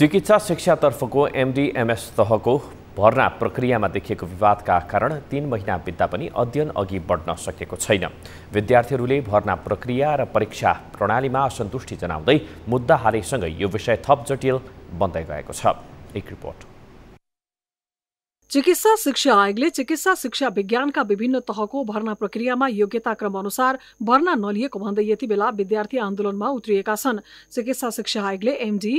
चिकित्सा शिक्षातर्फको एमडिएमएस तहको भर्ना प्रक्रियामा देखिएको विवादका कारण तीन महिना बित्दा पनि अध्ययन अघि बढ्न सकेको छैन विद्यार्थीहरूले भर्ना प्रक्रिया र परीक्षा प्रणालीमा असन्तुष्टि जनाउँदै मुद्दा हालेसँगै यो विषय थप जटिल बन्दै गएको छ एक रिपोर्ट चिकित्सा शिक्षा आयोगले चिकित्सा शिक्षा विज्ञानका विभिन्न तहको भर्ना प्रक्रियामा योग्यता क्रम अनुसार भर्ना नलिएको भन्दै यति बेला विद्यार्थी आन्दोलनमा उत्रिएका छन् चिकित्सा शिक्षा आयोगले एमडी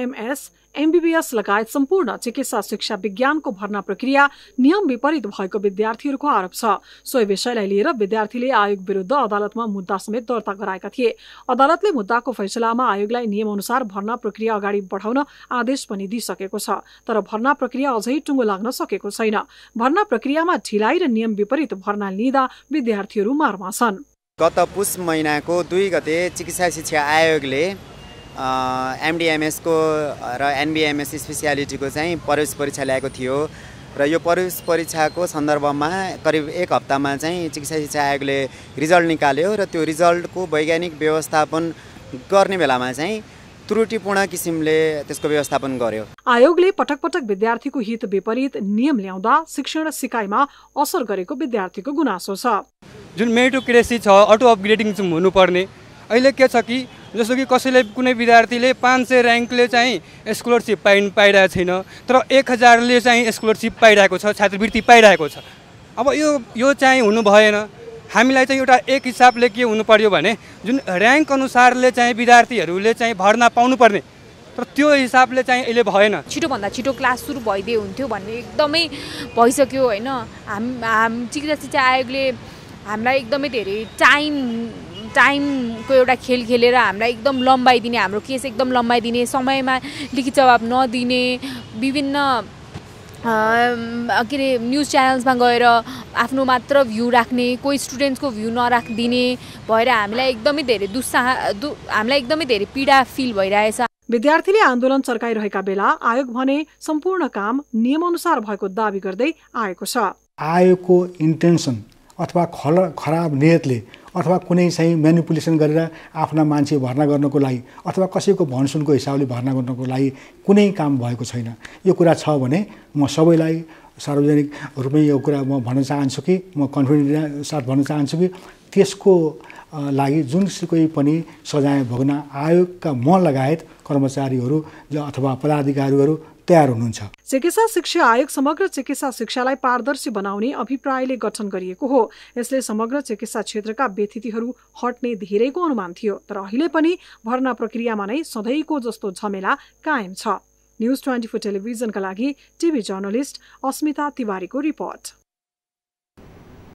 एमएस एमबीबीएस लगायत सम्पूर्ण चिकित्सा शिक्षा विज्ञानको भर्ना प्रक्रिया नियम विपरीत भएको विद्यार्थीहरूको आरोप छ सोही विषयलाई लिएर विद्यार्थीले आयोग विरुद्ध अदालतमा मुद्दा समेत दर्ता गराएका थिए अदालतले मुद्दाको फैसलामा आयोगलाई नियमअनुसार भर्ना प्रक्रिया अगाडि बढाउन आदेश पनि दिइसकेको छ तर भर्ना प्रक्रिया अझै टुङ्गो लाग्न सकेको छैन भर्ना प्रक्रियामा ढिलाइ र नियम विपरीत भर्ना लिँदा विद्यार्थीहरू मारमा छन् गत पुष महिनाको दुई गते चिकित्सा शिक्षा आयोगले एमडिएमएसको र एनबिएमएस स्पेसियालिटीको चाहिँ प्रवेश परीक्षा ल्याएको थियो र यो प्रवेश परीक्षाको सन्दर्भमा करिब एक हप्तामा चाहिँ चिकित्सा शिक्षा आयोगले रिजल्ट निकाल्यो र त्यो रिजल्टको वैज्ञानिक व्यवस्थापन गर्ने बेलामा चाहिँ त्रुटिपूर्ण किसिमले त्यसको व्यवस्थापन गर्यो आयोगले पटक पटक विद्यार्थीको हित विपरीत नियम ल्याउँदा शिक्षण सिकाइमा असर गरेको विद्यार्थीको गुनासो छ जुन मेरिटोक्रेसी छ अटो अपग्रेडिङ हुनुपर्ने अहिले के छ कि जस्तो कि कसैले कुनै विद्यार्थीले पाँच सय ऱ्याङ्कले चाहिँ स्कलरसिप पाइ पाइरहेको छैन तर एक हजारले चाहिँ स्कलरसिप पाइरहेको छ छात्रवृत्ति पाइरहेको छ अब यो यो चाहिँ हुनु भएन हामीलाई चाहिँ एउटा एक हिसाबले के हुनु पर्यो भने जुन ऱ्याङ्क अनुसारले चाहिँ विद्यार्थीहरूले चाहिँ भर्ना पाउनुपर्ने तर त्यो हिसाबले चाहिँ अहिले भएन छिटोभन्दा छिटो क्लास सुरु भइदिए हुन्थ्यो भन्ने एकदमै भइसक्यो होइन हाम हाम चिकित्सा शिक्षा आयोगले हामीलाई एकदमै धेरै टाइम टाइमको एउटा खेल खेलेर हामीलाई एकदम लम्बाइदिने हाम्रो केस एकदम लम्बाइदिने समयमा लिखित जवाब नदिने विभिन्न के अरे न्युज च्यानल्समा गएर आफ्नो मात्र भ्यू राख्ने कोही स्टुडेन्ट्सको भ्यू नराखिदिने भएर हामीलाई एकदमै धेरै दुस्साह दु हामीलाई एकदमै धेरै पीडा फिल भइरहेछ विद्यार्थीले आन्दोलन चर्काइरहेका बेला आयोग भने सम्पूर्ण काम नियमअनुसार भएको दावी गर्दै आएको छ आयोगको इन्टेन्सन अथवा खराब नियतले अथवा कुनै चाहिँ मेनिपुलेसन गरेर आफ्ना मान्छे भर्ना गर्नको लागि अथवा कसैको भनसुनको हिसाबले भर्ना गर्नको लागि कुनै काम भएको छैन यो कुरा छ भने म सबैलाई सार्वजनिक रूपमै यो कुरा म भन्न चाहन्छु कि म कन्फिडेन्ट साथ भन्न चाहन्छु कि त्यसको लागि जुनसुकै पनि सजाय भोग्न आयोगका म लगायत कर्मचारीहरू अथवा पदाधिकारीहरू तयार हुनुहुन्छ चिकित्सा शिक्षा आयोग समग्र चिकित्सा शिक्षालाई पारदर्शी बनाउने अभिप्रायले गठन गरिएको हो यसले समग्र चिकित्सा क्षेत्रका व्यथितिहरू हट्ने धेरैको अनुमान थियो तर अहिले पनि भर्ना प्रक्रियामा नै सधैँको जस्तो झमेला कायम छ न्युज ट्वेन्टी फोर टेलिभिजनका लागि टिभी जर्नलिस्ट अस्मिता तिवारीको रिपोर्ट